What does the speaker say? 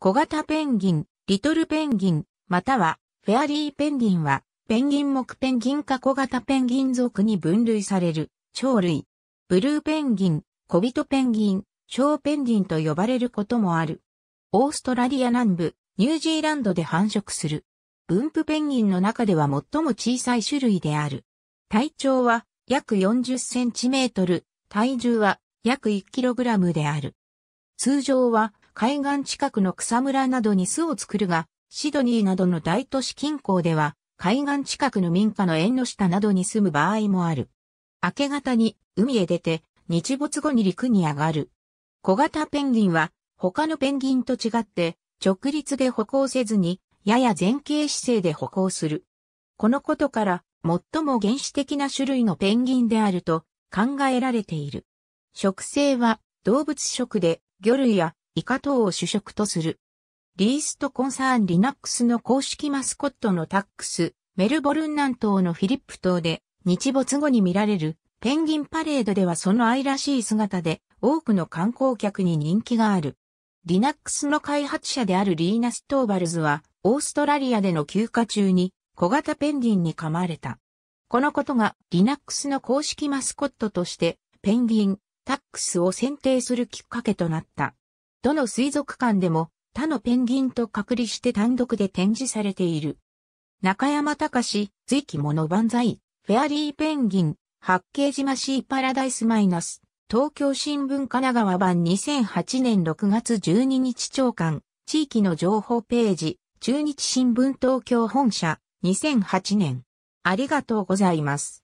小型ペンギン、リトルペンギン、またはフェアリーペンギンは、ペンギン目ペンギンか小型ペンギン族に分類される、鳥類。ブルーペンギン、小人ペンギン、小ペンギンと呼ばれることもある。オーストラリア南部、ニュージーランドで繁殖する。分布ペンギンの中では最も小さい種類である。体長は約40センチメートル、体重は約1キログラムである。通常は海岸近くの草むらなどに巣を作るが、シドニーなどの大都市近郊では、海岸近くの民家の縁の下などに住む場合もある。明け方に海へ出て、日没後に陸に上がる。小型ペンギンは、他のペンギンと違って、直立で歩行せずに、やや前傾姿勢で歩行する。このことから、最も原始的な種類のペンギンであると考えられている。食性は動物食で魚類や以下等を主食とする。リーストコンサーンリナックスの公式マスコットのタックス、メルボルン南東のフィリップ島で日没後に見られるペンギンパレードではその愛らしい姿で多くの観光客に人気がある。リナックスの開発者であるリーナ・ストーバルズはオーストラリアでの休暇中に小型ペンギンに噛まれた。このことがリナックスの公式マスコットとしてペンギン、タックスを選定するきっかけとなった。どの水族館でも他のペンギンと隔離して単独で展示されている。中山隆、随記物万歳、フェアリーペンギン、八景島シーパラダイスマイナス、東京新聞神奈川版2008年6月12日長官、地域の情報ページ、中日新聞東京本社、2008年。ありがとうございます。